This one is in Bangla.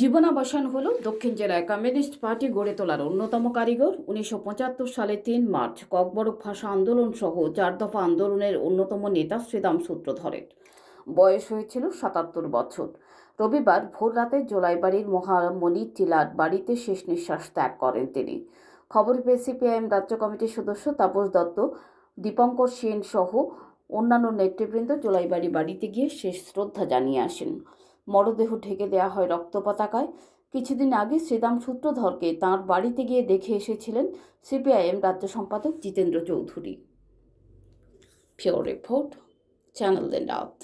জীবনাবসান হল দক্ষিণ জেলায় কমিউনিস্ট পার্টি গড়ে তোলার অন্যতম কারিগর উনিশশো সালে তিন মার্চ ককবরক ভাষা আন্দোলন সহ চার দফা আন্দোলনের অন্যতম নেতা শ্রীদাম সূত্র ধরেন বয়স হয়েছিল সাতাত্তর বছর রবিবার ভোর রাতে জোলাইবাড়ির মহামণি টিলার বাড়িতে শেষ নিঃশ্বাস ত্যাগ করেন তিনি খবর পেয়ে সিপিআইএম রাজ্য কমিটির সদস্য তাপস দত্ত দীপঙ্কর সেন সহ অন্যান্য নেতৃবৃন্দ জোলাইবাড়ি বাড়িতে গিয়ে শেষ শ্রদ্ধা জানিয়ে আসেন মরদেহ ঢেকে দেয়া হয় রক্ত পতাকায় কিছুদিন আগে শ্রীরাম সূত্রধরকে তাঁর বাড়িতে গিয়ে দেখে এসেছিলেন সিপিআইএম রাজ্য সম্পাদক জিতেন্দ্র চৌধুরী ফিওর রিপোর্ট চ্যানেল দেন north